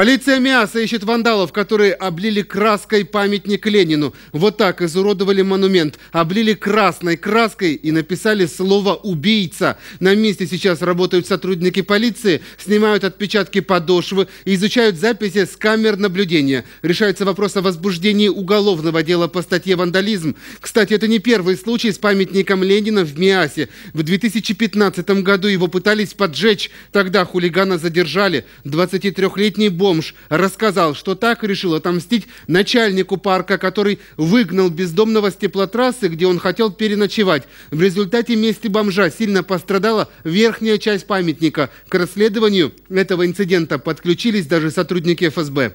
Полиция мяса ищет вандалов, которые облили краской памятник Ленину. Вот так изуродовали монумент. Облили красной краской и написали слово «убийца». На месте сейчас работают сотрудники полиции, снимают отпечатки подошвы и изучают записи с камер наблюдения. Решается вопрос о возбуждении уголовного дела по статье «Вандализм». Кстати, это не первый случай с памятником Ленина в Миасе. В 2015 году его пытались поджечь. Тогда хулигана задержали. 23-летний Бог бомж рассказал, что так решил отомстить начальнику парка, который выгнал бездомного с теплотрассы, где он хотел переночевать. В результате мести бомжа сильно пострадала верхняя часть памятника. К расследованию этого инцидента подключились даже сотрудники ФСБ.